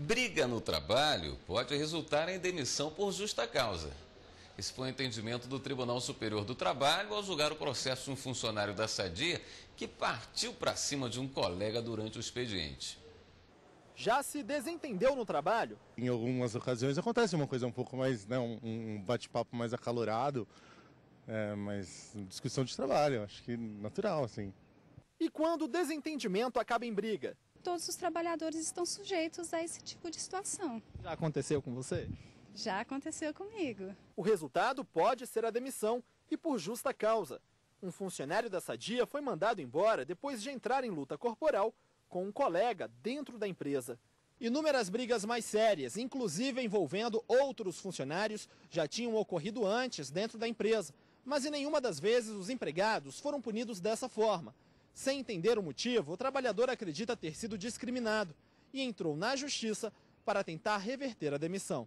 Briga no trabalho pode resultar em demissão por justa causa. Esse foi o entendimento do Tribunal Superior do Trabalho ao julgar o processo de um funcionário da Sadia que partiu para cima de um colega durante o expediente. Já se desentendeu no trabalho? Em algumas ocasiões acontece uma coisa um pouco mais, né, um bate-papo mais acalorado, é, mas discussão de trabalho, acho que natural, assim. E quando o desentendimento acaba em briga? todos os trabalhadores estão sujeitos a esse tipo de situação. Já aconteceu com você? Já aconteceu comigo. O resultado pode ser a demissão e por justa causa. Um funcionário da Sadia foi mandado embora depois de entrar em luta corporal com um colega dentro da empresa. Inúmeras brigas mais sérias, inclusive envolvendo outros funcionários, já tinham ocorrido antes dentro da empresa, mas em nenhuma das vezes os empregados foram punidos dessa forma. Sem entender o motivo, o trabalhador acredita ter sido discriminado e entrou na justiça para tentar reverter a demissão.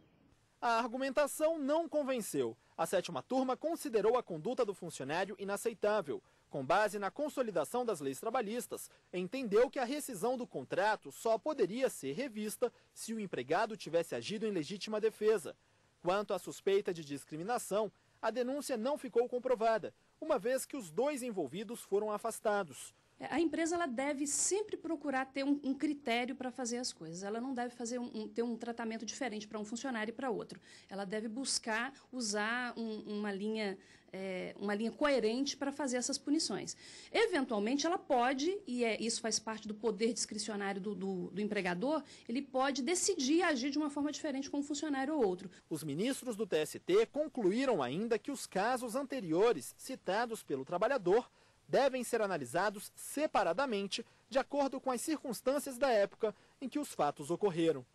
A argumentação não convenceu. A sétima turma considerou a conduta do funcionário inaceitável. Com base na consolidação das leis trabalhistas, entendeu que a rescisão do contrato só poderia ser revista se o empregado tivesse agido em legítima defesa. Quanto à suspeita de discriminação, a denúncia não ficou comprovada, uma vez que os dois envolvidos foram afastados. É, a empresa ela deve sempre procurar ter um, um critério para fazer as coisas. Ela não deve fazer um, um ter um tratamento diferente para um funcionário e para outro. Ela deve buscar usar um, uma, linha, é, uma linha coerente para fazer essas punições. Eventualmente, ela pode, e é, isso faz parte do poder discricionário do, do, do empregador, ele pode decidir agir de uma forma diferente com um funcionário ou outro. Os ministros do TST concluíram ainda que os casos anteriores citados pelo trabalhador devem ser analisados separadamente, de acordo com as circunstâncias da época em que os fatos ocorreram.